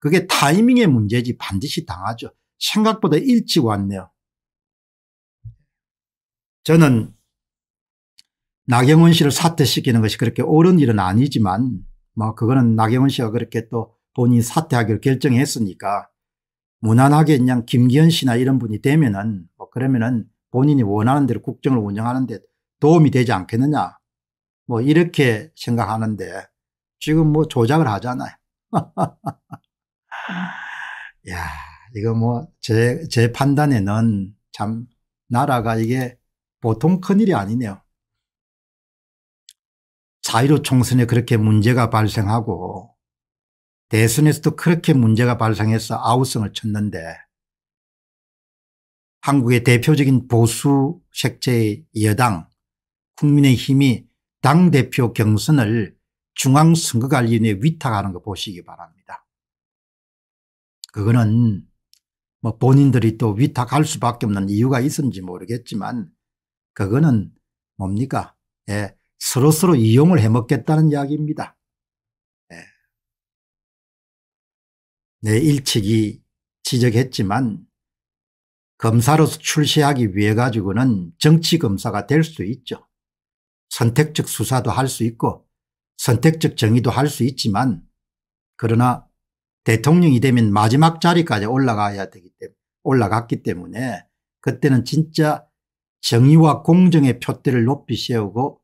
그게 타이밍의 문제지 반드시 당하죠. 생각보다 일찍 왔네요. 저는 나경원 씨를 사퇴시키는 것이 그렇게 옳은 일은 아니지만 뭐 그거는 나경원 씨가 그렇게 또 본인이 사퇴하기로 결정했으니까 무난하게 그냥 김기현 씨나 이런 분이 되면은 뭐 그러면은 본인이 원하는 대로 국정을 운영하는데 도움이 되지 않겠느냐 뭐 이렇게 생각하는데 지금 뭐 조작을 하잖아요. 야, 이거 뭐 제, 제 판단에는 참 나라가 이게 보통 큰일이 아니네요. 사1 5 총선에 그렇게 문제가 발생하고 대선에서도 그렇게 문제가 발생해서 아우성을 쳤는데 한국의 대표적인 보수 색채의 여당 국민의힘이 당대표 경선을 중앙선거관리위원회에 위탁하는 거 보시기 바랍니다. 그거는 뭐 본인들이 또 위탁할 수밖에 없는 이유가 있었는지 모르겠지만 그거는 뭡니까? 예, 서로 서로 이용을 해먹겠다는 이야기입니다. 예. 내 일측이 지적했지만 검사로서 출시하기 위해 가지고는 정치 검사가 될 수 있죠. 선택적 수사도 할 수 있고 선택적 정의도 할 수 있지만 그러나 대통령이 되면 마지막 자리까지 올라가야 되기 때문에 올라갔기 때문에 그때는 진짜 정의와 공정의 표대를 높이 세우고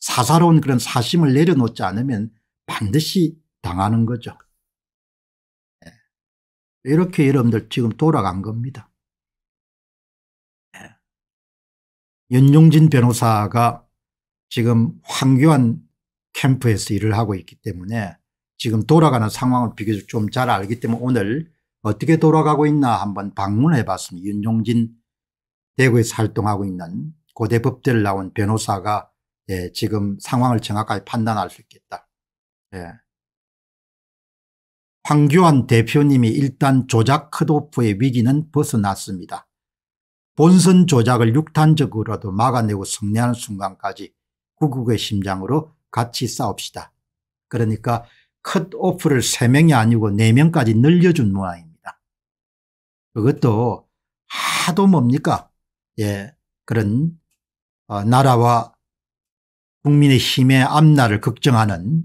사사로운 그런 사심을 내려놓지 않으면 반드시 당하는 거죠. 예. 이렇게 여러분들 지금 돌아간 겁니다. 예. 연용진 변호사가 지금 황교안 캠프에서 일을 하고 있기 때문에 지금 돌아가는 상황을 비교적 좀 잘 알기 때문에 오늘 어떻게 돌아가고 있나 한번 방문해 봤습니다. 윤용진 대구에서 활동하고 있는 고대법대를 나온 변호사가 예, 지금 상황을 정확하게 판단할 수 있겠다. 예. 황교안 대표님이 일단 조작 컷오프의 위기는 벗어났습니다. 본선 조작을 육탄적으로도 막아내고 승리하는 순간까지 구국의 심장으로 같이 싸웁시다. 그러니까 컷오프를 3명이 아니고 4명까지 늘려준 문화입니다. 그것도 하도 뭡니까 예 그런 어, 나라와 국민의 힘의 앞날을 걱정하는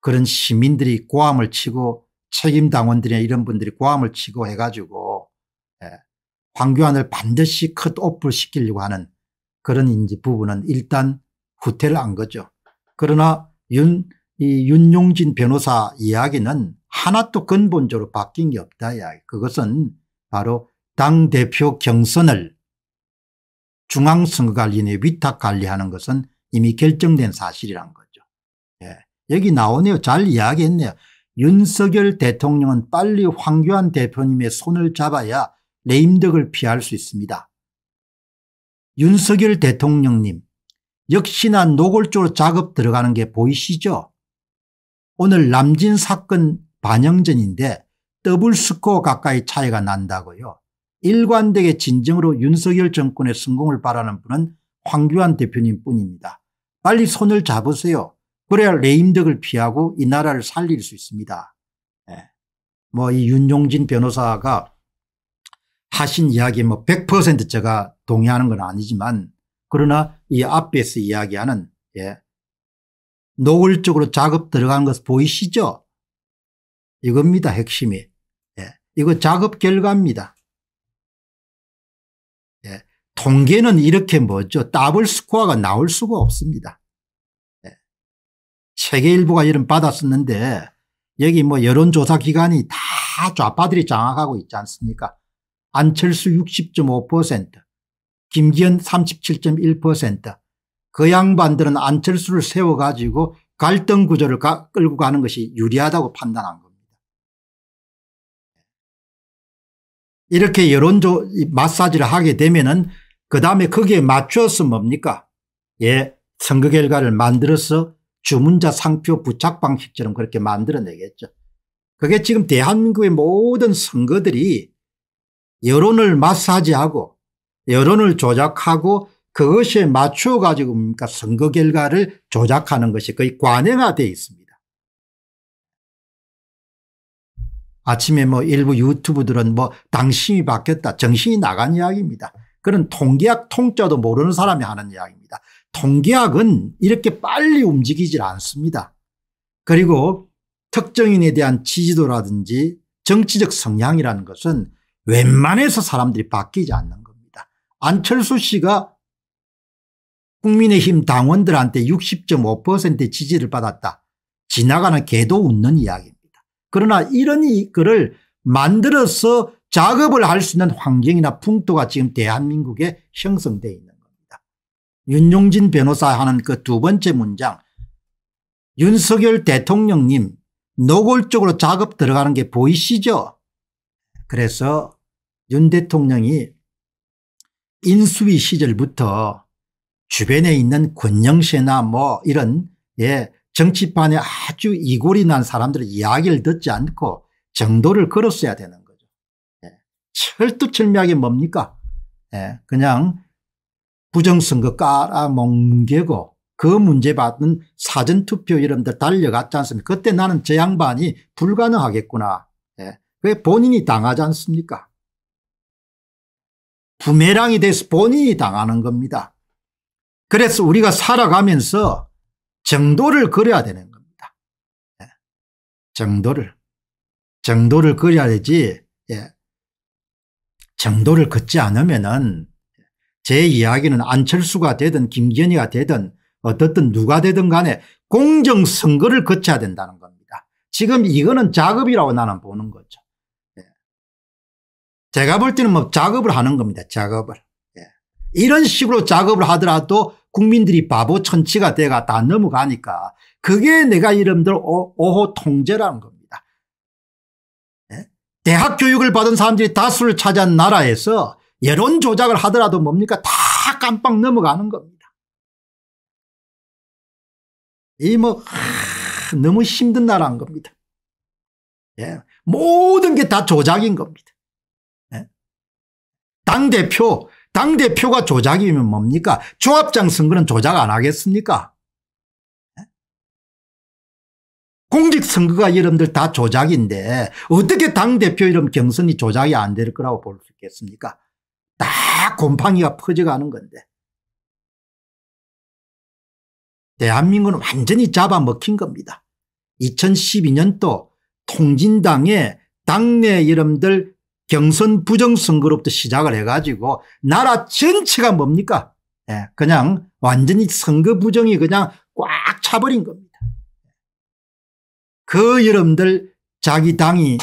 그런 시민들이 고함을 치고 책임 당원들이나 이런 분들이 고함을 치고 해가지고 예, 황교안을 반드시 컷오프를 시키려고 하는 그런 인지 부분은 일단 후퇴를 한 거죠. 그러나 윤이 윤용진 변호사 이야기는 하나도 근본적으로 바뀐 게 없다 이야기. 그것은 바로 당대표 경선을 중앙선거관리위원회 위탁관리하는 것은 이미 결정된 사실이란 거죠. 예. 여기 나오네요. 잘 이야기했네요. 윤석열 대통령은 빨리 황교안 대표님의 손을 잡아야 레임덕을 피할 수 있습니다. 윤석열 대통령님 역시나 노골적으로 작업 들어가는 게 보이시죠? 오늘 남진 사건 반영전인데 더블 스코어 가까이 차이가 난다고요. 일관되게 진정으로 윤석열 정권의 성공을 바라는 분은 황교안 대표님 뿐입니다. 빨리 손을 잡으세요. 그래야 레임덕을 피하고 이 나라를 살릴 수 있습니다. 네. 예. 뭐이 윤용진 변호사가 하신 이야기 뭐100% 제가 동의하는 건 아니지만 그러나 이 앞에서 이야기하는 예, 노골적으로 작업 들어간 것을 보이시죠? 이겁니다 핵심이. 예. 이거 작업 결과입니다. 예. 통계는 이렇게 뭐죠 더블 스코어가 나올 수가 없습니다. 예. 세계일보가 이런 받았었는데 여기 뭐 여론조사기관이 다 좌파들이 장악하고 있지 않습니까 안철수 60.5% 김기현 37.1%그 양반들은 안철수를 세워가지고 갈등 구조를 끌고 가는 것이 유리하다고 판단한 겁니다. 이렇게 여론조 마사지를 하게 되면은 그 다음에 거기에 맞춰서 뭡니까? 예, 선거 결과를 만들어서 주문자 상표 부착 방식처럼 그렇게 만들어내겠죠. 그게 지금 대한민국의 모든 선거들이 여론을 마사지하고 여론을 조작하고 그것에 맞추어 가지고 뭡니까 선거 결과를 조작하는 것이 거의 관행화되어 있습니다. 아침에 뭐 일부 유튜브들은 뭐 당신이 바뀌었다 정신이 나간 이야기입니다. 그런 통계학 통짜도 모르는 사람이 하는 이야기입니다. 통계학은 이렇게 빨리 움직이질 않습니다. 그리고 특정인에 대한 지지도라든지 정치적 성향이라는 것은 웬만해서 사람들이 바뀌지 않는 겁니다. 안철수 씨가 국민의힘 당원들한테 60.5%의 지지를 받았다. 지나가는 개도 웃는 이야기입니다. 그러나 이런 이 글을 만들어서 작업을 할 수 있는 환경이나 풍토가 지금 대한민국에 형성되어 있는 겁니다. 윤용진 변호사 하는 그 두 번째 문장 윤석열 대통령님 노골적으로 작업 들어가는 게 보이시죠? 그래서 윤 대통령이 인수위 시절부터 주변에 있는 권영세나 뭐 이런 예 정치판에 아주 이골이 난 사람들의 이야기를 듣지 않고 정도를 걸었어야 되는 거죠. 예. 철두철미하게 뭡니까? 예. 그냥 부정선거 깔아뭉개고 그 문제 받는 사전투표 이런들 달려갔지 않습니까? 그때 나는 저 양반이 불가능하겠구나. 예. 왜 본인이 당하지 않습니까? 부메랑이 돼서 본인이 당하는 겁니다. 그래서 우리가 살아가면서 정도를 그려야 되는 겁니다. 예. 정도를. 정도를 그려야지, 예. 정도를 긋지 않으면은 제 이야기는 안철수가 되든 김기현이가 되든 어떻든 누가 되든 간에 공정선거를 거쳐야 된다는 겁니다. 지금 이거는 작업이라고 나는 보는 거죠. 예. 제가 볼 때는 뭐 작업을 하는 겁니다. 작업을. 이런 식으로 작업을 하더라도 국민들이 바보 천치가 돼가 다 넘어가니까 그게 내가 이름대로 5호 통제라는 겁니다. 네? 대학 교육을 받은 사람들이 다수를 차지한 나라에서 여론 조작을 하더라도 뭡니까 다 깜빡 넘어가는 겁니다. 이 뭐 너무 힘든 나라인 겁니다. 예. 모든 게 다 조작인 겁니다. 예. 당대표 당대표가 조작이면 뭡니까 조합장 선거는 조작 안 하겠습니까 예? 공직선거가 여러분들 다 조작인데 어떻게 당대표 이름 경선이 조작이 안 될 거라고 볼 수 있겠습니까 다 곰팡이가 퍼져가는 건데 대한민국은 완전히 잡아먹힌 겁니다 2012년도 통진당의 당내 이름들 경선 부정선거로부터 시작을 해가지고 나라 전체가 뭡니까? 예, 그냥 완전히 선거 부정이 그냥 꽉 차버린 겁니다. 그 여러분들 자기 당이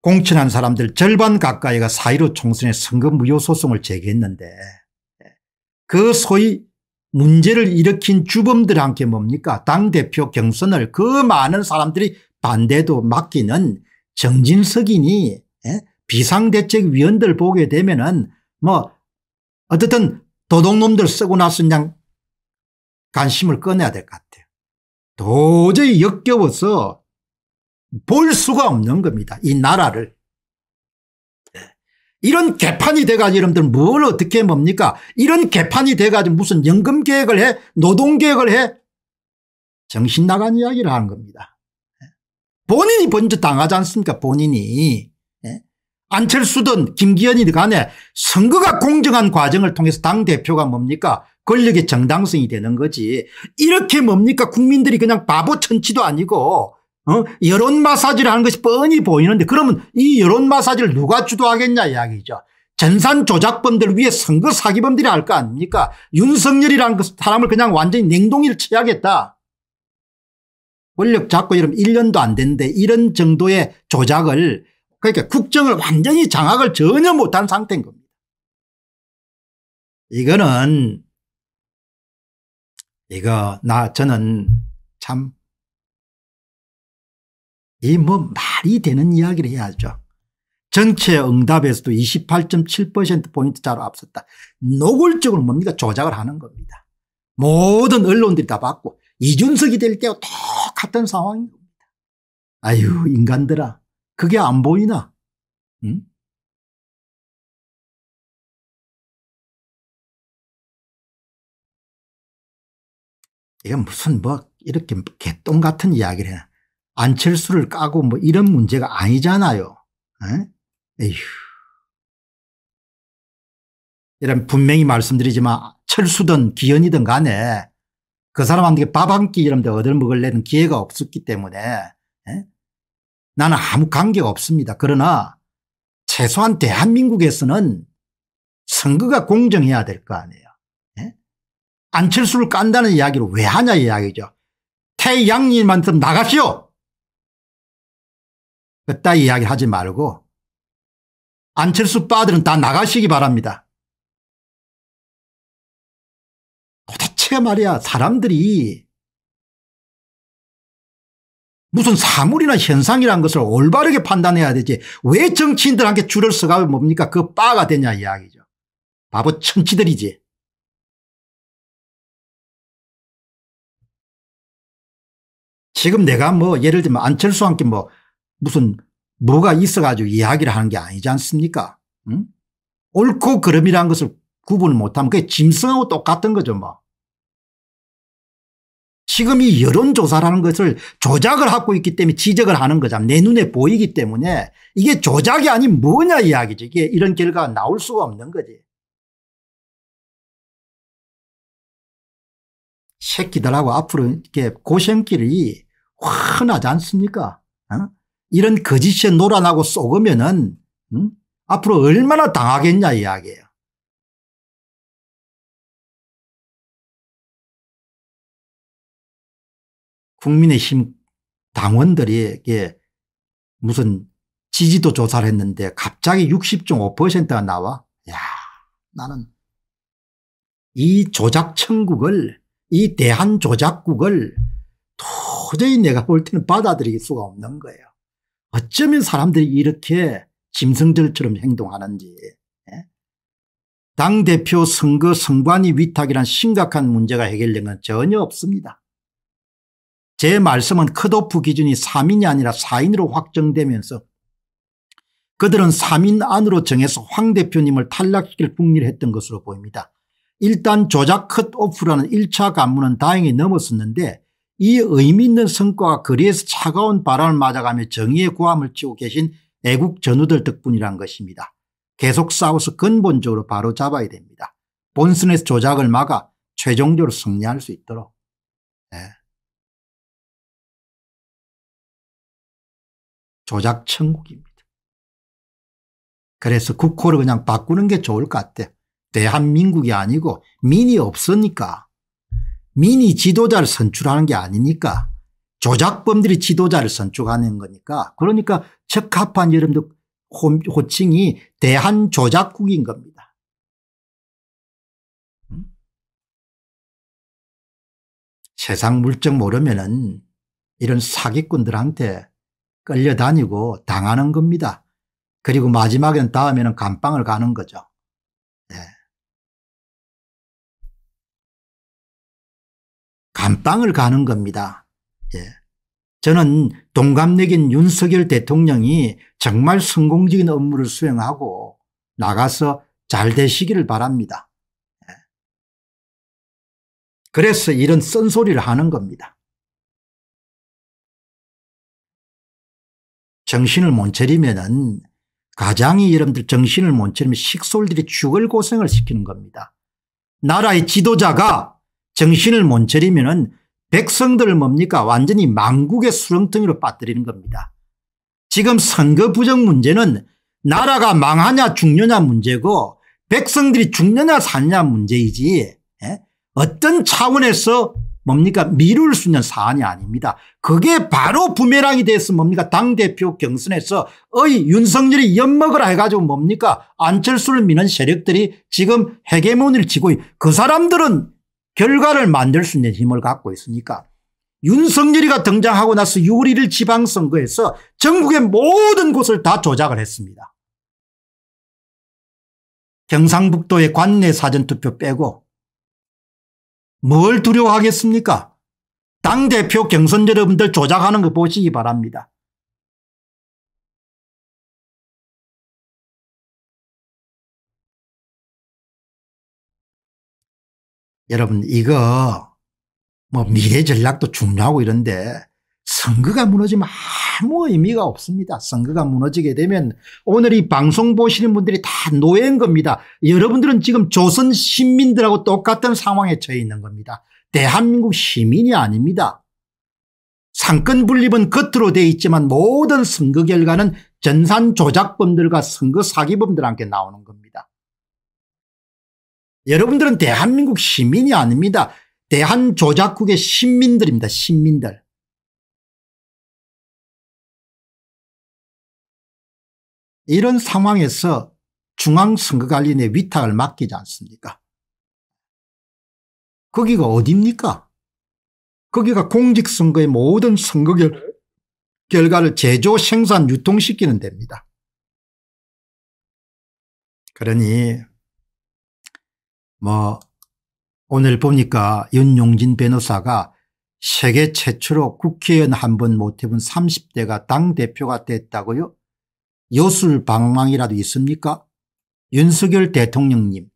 공천한 사람들 절반 가까이가 사1로 총선에 선거 무효 소송을 제기했는데 예, 그 소위 문제를 일으킨 주범들한테 뭡니까 당대표 경선을 그 많은 사람들이 반대도 맡기는 정진석이니 예? 비상대책위원들 보게 되면은 뭐 어쨌든 도둑놈들 쓰고 나서 그냥 관심을 꺼내야 될 것 같아요. 도저히 역겨워서 볼 수가 없는 겁니다. 이 나라를. 예. 이런 개판이 돼가지고 여러분들 뭘 어떻게 뭡니까? 이런 개판이 돼가지고 무슨 연금계획을 해? 노동계획을 해? 정신 나간 이야기를 하는 겁니다. 예. 본인이 먼저 당하지 않습니까? 본인이. 안철수든 김기현이든 간에 선거가 공정한 과정을 통해서 당대표가 뭡니까 권력의 정당성이 되는 거지 이렇게 뭡니까 국민들이 그냥 바보 천치도 아니고 어? 여론 마사지를 하는 것이 뻔히 보이는데 그러면 이 여론 마사지를 누가 주도하겠냐 이야기죠. 전산 조작범들 위해 선거 사기범들이 할 거 아닙니까 윤석열이라는 그 사람을 그냥 완전히 냉동이를 취하겠다. 권력 잡고 이러면 1년도 안 되는데 이런 정도의 조작을 그러니까 국정을 완전히 장악을 전혀 못한 상태인 겁니다. 이거는 이거 나 저는 참 이 뭐 말이 되는 이야기를 해야죠. 전체 응답에서도 28.7%포인트 자로 앞섰다. 노골적으로 뭡니까 조작을 하는 겁니다. 모든 언론들이 다 봤고 이준석이 될 때와 똑같은 상황인 겁니다. 아유 인간들아 그게 안 보이나? 응? 이게 무슨 뭐 이렇게 개똥 같은 이야기를 해. 안철수를 까고 뭐 이런 문제가 아니잖아요. 에? 휴 이런 분명히 말씀드리지만 철수든 기현이든 간에 그 사람한테 밥 한 끼 이런 데 얻어먹으려는 기회가 없었기 때문에 나는 아무 관계가 없습니다. 그러나 최소한 대한민국에서는 선거가 공정해야 될 거 아니에요. 예? 안철수를 깐다는 이야기를 왜 하냐 이야기죠. 태양님한테 나가시오. 그따위 이야기 하지 말고 안철수 빠들은 다 나가시기 바랍니다. 도대체 말이야 사람들이 무슨 사물이나 현상이라는 것을 올바르게 판단해야 되지 왜 정치인들한테 줄을 서가면 뭡니까 그 빠가 되냐 이야기죠. 바보 천치들이지. 지금 내가 뭐 예를 들면 안철수한테 뭐 무슨 뭐가 있어가지고 이야기를 하는 게 아니지 않습니까? 응? 옳고 그름이라는 것을 구분을 못하면 그게 짐승하고 똑같은 거죠 뭐. 지금 이 여론조사라는 것을 조작을 하고 있기 때문에 지적을 하는 거잖아. 내 눈에 보이기 때문에 이게 조작이 아닌 뭐냐 이야기지. 이게 이런 결과가 나올 수가 없는 거지. 새끼들하고 앞으로 이렇게 고생길이 훤하지 않습니까? 어? 이런 거짓에 놀아나고 속으면은 음? 앞으로 얼마나 당하겠냐 이야기예요. 국민의힘 당원들에게 무슨 지지도 조사를 했는데 갑자기 60.5%가 나와? 야 나는 이 조작 천국을 이 대한 조작국을 도저히 내가 볼 때는 받아들일 수가 없는 거예요. 어쩌면 사람들이 이렇게 짐승들처럼 행동하는지. 예? 당대표 선거 선관위 위탁이란 심각한 문제가 해결된 건 전혀 없습니다. 제 말씀은 컷오프 기준이 3인이 아니라 4인으로 확정되면서 그들은 3인 안으로 정해서 황 대표님을 탈락시킬 북리를 했던 것으로 보입니다. 일단 조작 컷오프라는 1차 간문은 다행히 넘었었는데 이 의미 있는 성과가 거리에서 차가운 바람을 맞아가며 정의의 고함을 치고 계신 애국 전우들 덕분이란 것입니다. 계속 싸워서 근본적으로 바로잡아야 됩니다. 본선에서 조작을 막아 최종적으로 승리할 수 있도록. 조작 천국입니다. 그래서 국호를 그냥 바꾸는 게 좋을 것 같아. 대한민국이 아니고 민이 없으니까 민이 지도자를 선출하는 게 아니니까 조작범들이 지도자를 선출하는 거니까 그러니까 적합한 여러분들 호칭이 대한조작국인 겁니다. 세상 물정 모르면은 이런 사기꾼들한테 끌려다니고 당하는 겁니다. 그리고 마지막엔 다음에는 감방을 가는 거죠. 네. 감방을 가는 겁니다. 예. 저는 동갑내긴 윤석열 대통령이 정말 성공적인 업무를 수행하고 나가서 잘 되시기를 바랍니다. 예. 그래서 이런 쓴소리를 하는 겁니다. 정신을 못 차리면은 가장이 여러분들 정신을 못 차리면 식솔들이 죽을 고생을 시키는 겁니다. 나라의 지도자가 정신을 못 차리면은 백성들을 뭡니까 완전히 망국의 수렁텅이로 빠뜨리는 겁니다. 지금 선거 부정 문제는 나라가 망하냐 죽느냐 문제고 백성들이 죽느냐 사느냐 문제이지 에? 예? 어떤 차원에서 뭡니까 미룰 수 있는 사안이 아닙니다. 그게 바로 부메랑이 돼서 뭡니까 당대표 경선에서 어이 윤석열이 엿먹을 해가지고 뭡니까 안철수를 미는 세력들이 지금 해계문을 지고 그 사람들은 결과를 만들 수 있는 힘을 갖고 있으니까 윤석열이가 등장하고 나서 6월 1일 지방선거에서 전국의 모든 곳을 다 조작을 했습니다. 경상북도의 관내 사전투표 빼고 뭘 두려워하겠습니까? 당대표 경선 여러분들 조작하는 거 보시기 바랍니다. 여러분 이거 뭐 미래 전략도 중요하고 이런데 선거가 무너지면 아무 의미가 없습니다. 선거가 무너지게 되면 오늘 이 방송 보시는 분들이 다 노예인 겁니다. 여러분들은 지금 조선 시민들하고 똑같은 상황에 처해 있는 겁니다. 대한민국 시민이 아닙니다. 상권 분립은 겉으로 돼 있지만 모든 선거 결과는 전산 조작범들과 선거 사기범들한테 나오는 겁니다. 여러분들은 대한민국 시민이 아닙니다. 대한조작국의 시민들입니다시민들 이런 상황에서 중앙선거관리인의 위탁을 맡기지 않습니까 거기가 어딥니까 거기가 공직선거의 모든 선거 결, 결과를 제조 생산 유통시키는 데입니다. 그러니 뭐 오늘 보니까 윤용진 변호사가 세계 최초로 국회의원 한 번 못해본 30대가 당대표가 됐다고요 요술 방망이라도 있습니까? 윤석열 대통령님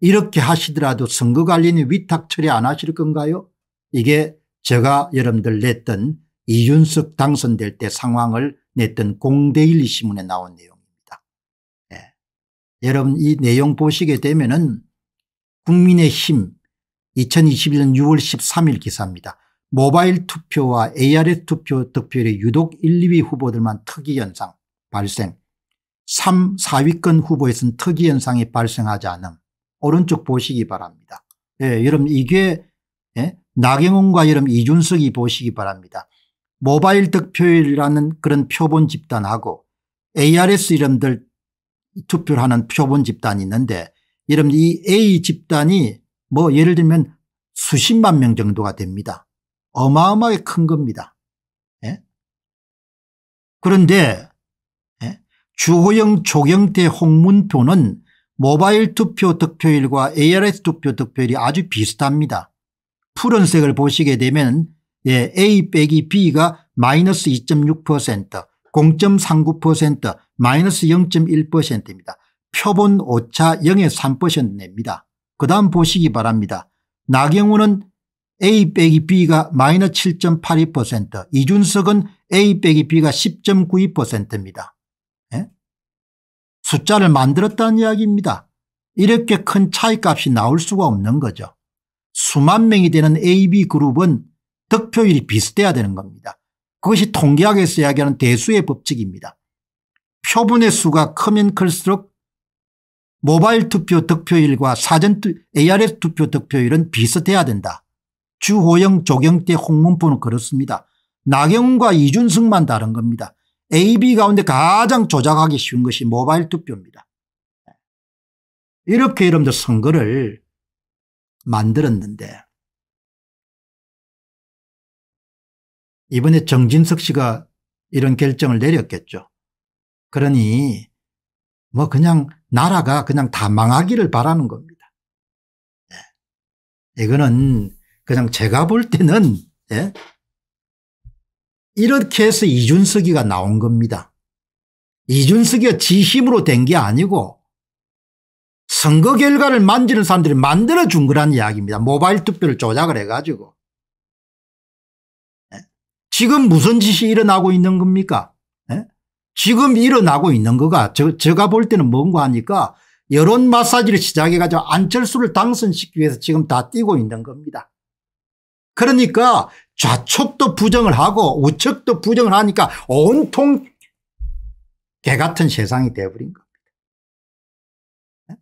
이렇게 하시더라도 선거관리는 위탁 처리 안 하실 건가요? 이게 제가 여러분들 냈던 이윤석 당선될 때 상황을 냈던 공대일 신문에 나온 내용입니다. 예. 여러분 이 내용 보시게 되면 은 국민의힘 2021년 6월 13일 기사입니다. 모바일 투표와 ARS 투표 득표율의 유독 1, 2위 후보들만 특이 현상 발생 3, 4위권 후보에서는 특이 현상이 발생하지 않음 오른쪽 보시기 바랍니다. 예, 여러분 이게 예? 나경원과 여러분 이준석이 보시기 바랍니다. 모바일 득표율이라는 그런 표본 집단하고 ARS 이름들 투표를 하는 표본 집단이 있는데 여러분 이 A 집단이 뭐 예를 들면 수십만 명 정도가 됩니다. 어마어마하게 큰 겁니다. 예? 그런데 주호영 조경태 홍문표는 모바일 투표 득표율과 ARS 투표 득표율이 아주 비슷합니다. 푸른색을 보시게 되면 예, A 빼기 B가 마이너스 2.6% 0.39% 마이너스 0.1%입니다. 표본 오차 0에 3% 냅니다. 그 다음 보시기 바랍니다. 나경우는 A 빼기 B가 마이너스 7.82% 이준석은 A 빼기 B가 10.92%입니다. 숫자를 만들었다는 이야기입니다. 이렇게 큰 차이값이 나올 수가 없는 거죠. 수만 명이 되는 AB그룹은 득표율이 비슷해야 되는 겁니다. 그것이 통계학에서 이야기하는 대수의 법칙입니다. 표본의 수가 크면 클수록 모바일 투표 득표율과 사전 ARS 투표 득표율은 비슷해야 된다. 주호영, 조경태, 홍문포는 그렇습니다. 나경원과 이준승만 다른 겁니다. AB 가운데 가장 조작하기 쉬운 것이 모바일 투표입니다. 이렇게 여러분들 선거를 만들었는데 이번에 정진석 씨가 이런 결정을 내렸겠죠. 그러니 뭐 그냥 나라가 그냥 다 망하기를 바라는 겁니다. 예. 이거는 그냥 제가 볼 때는 예? 이렇게 해서 이준석이가 나온 겁니다. 이준석이가 지심으로 된 게 아니고 선거 결과를 만지는 사람들이 만들어준 거란 이야기입니다. 모바일 투표를 조작을 해가지고. 예? 지금 무슨 짓이 일어나고 있는 겁니까? 예? 지금 일어나고 있는 거가 저, 제가 볼 때는 뭔가 하니까 여론 마사지를 시작해가지고 안철수를 당선시키기 위해서 지금 다 뛰고 있는 겁니다. 그러니까 좌측도 부정을 하고 우측도 부정을 하니까 온통 개같은 세상이 되어버린 겁니다. 네?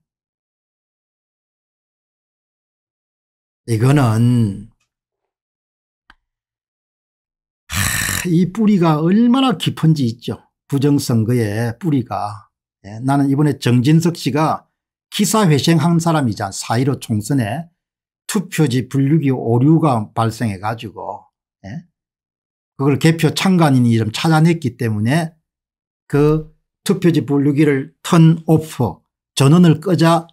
이거는 이 뿌리가 얼마나 깊은지 있죠. 부정선거의 뿌리가. 예, 나는 이번에 정진석 씨가 기사회생한 사람이자 4.15 총선에 투표지 분류기 오류가 발생해가지고 예? 그걸 개표 창간인 이름 찾아냈기 때문에 그 투표지 분류기를 턴 오프 전원을 끄자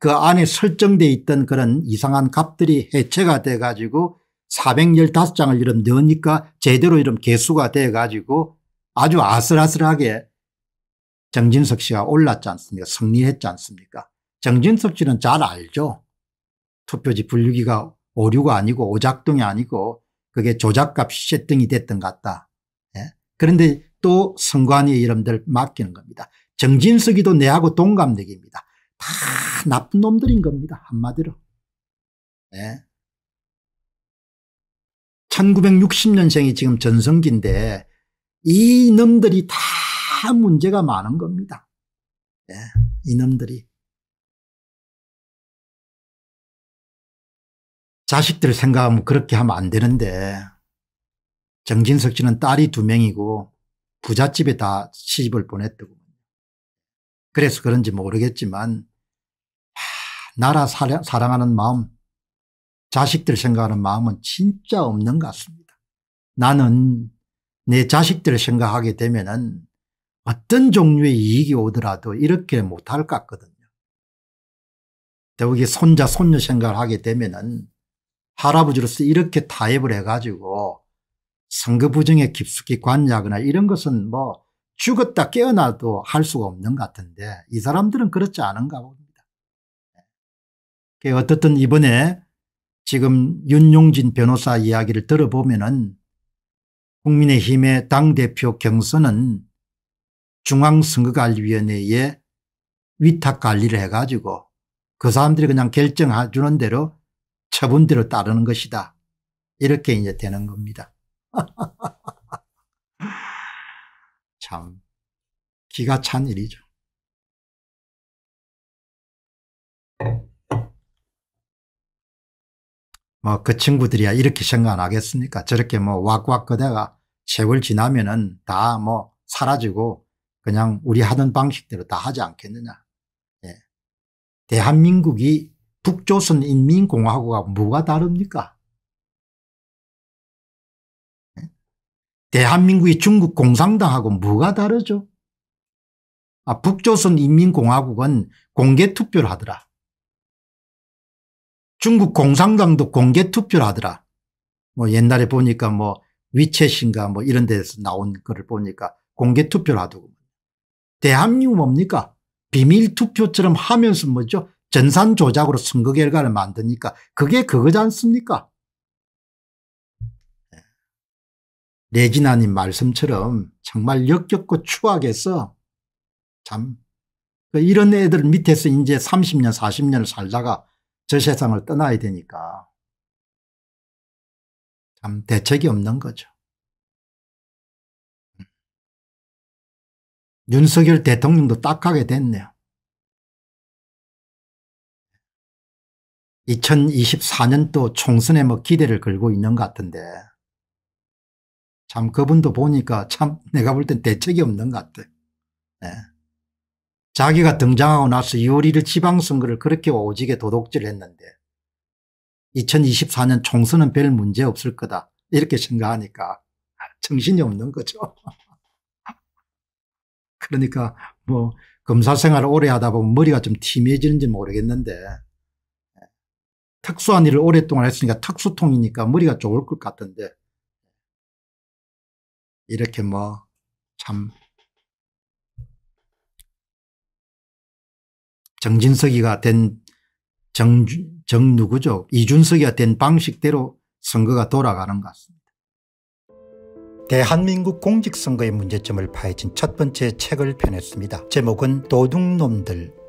그 안에 설정돼 있던 그런 이상한 값들이 해체가 돼 가지고 415장을 이름 넣으니까 제대로 이름 개수가 돼 가지고 아주 아슬아슬하게 정진석 씨가 올랐지 않습니까 승리했지 않습니까 정진석 씨는 잘 알죠 투표지 분류기가 오류가 아니고 오작동이 아니고 그게 조작값 쇠등이 됐던 것 같다. 예? 그런데 또 선관위에 이름들 맡기는 겁니다. 정진석이도 내하고 동갑내기입니다. 다 나쁜 놈들인 겁니다. 한마디로. 예? 1960년생이 지금 전성기인데 이 놈들이 다 문제가 많은 겁니다. 예? 이 놈들이. 자식들 생각하면 그렇게 하면 안 되는데 정진석 씨는 딸이 두 명이고 부잣집에 다 시집을 보냈더군 그래서 그런지 모르겠지만 하, 나라 사랑, 사랑하는 마음 자식들 생각하는 마음은 진짜 없는 것 같습니다. 나는 내 자식들 생각하게 되면 은 어떤 종류의 이익이 오더라도 이렇게 못할 것 같거든요. 더욱이 손자 손녀 생각을 하게 되면 은 할아버지로서 이렇게 타협을 해가지고 선거 부정에 깊숙이 관여하거나 이런 것은 뭐 죽었다 깨어나도 할 수가 없는 것 같은데 이 사람들은 그렇지 않은가 봅니다. 예. 그 어떻든 이번에 지금 윤용진 변호사 이야기를 들어보면 은 국민의힘의 당대표 경선은 중앙선거관리위원회에 위탁관리를 해가지고 그 사람들이 그냥 결정해주는 대로 처분대로 따르는 것이다. 이렇게 이제 되는 겁니다. 참 기가 찬 일이죠. 뭐 그 친구들이야 이렇게 생각 안 하겠습니까? 저렇게 뭐 왁왁 거다가 세월 지나면은 다 뭐 사라지고 그냥 우리 하던 방식대로 다 하지 않겠느냐. 예. 대한민국이 북조선인민공화국하고 뭐가 다릅니까? 예? 대한민국이 중국 공산당하고 뭐가 다르죠? 아, 북조선인민공화국은 공개투표를 하더라. 중국 공산당도 공개투표를 하더라. 뭐 옛날에 보니까 뭐 위챗인가 뭐 이런 데서 나온 거를 보니까 공개투표를 하더군 대한민국 뭡니까? 비밀투표처럼 하면서 뭐죠? 전산 조작으로 선거 결과를 만드니까 그게 그거지 않습니까? 네. 레지나님 말씀처럼 정말 역겹고 추악해서 참 그 이런 애들 밑에서 이제 30년 40년을 살다가 저 세상을 떠나야 되니까 참 대책이 없는 거죠. 윤석열 대통령도 딱하게 됐네요. 2024년도 총선에 뭐 기대를 걸고 있는 것 같은데 참 그분도 보니까 참 내가 볼 땐 대책이 없는 것 같아. 네. 자기가 등장하고 나서 6월 1일 지방선거를 그렇게 오지게 도둑질했는데 2024년 총선은 별 문제 없을 거다 이렇게 생각하니까 정신이 없는 거죠. 그러니까 뭐 검사 생활을 오래 하다 보면 머리가 좀 티미해지는지 모르겠는데 특수한 일을 오랫동안 했으니까 특수통이니까 머리가 좋을 것 같은데 이렇게 뭐 참 정진석이가 된 정, 정 누구죠 이준석이가 된 방식대로 선거가 돌아가는 것 같습니다. 대한민국 공직선거의 문제점을 파헤친 첫 번째 책을 펴냈습니다. 제목은 도둑놈들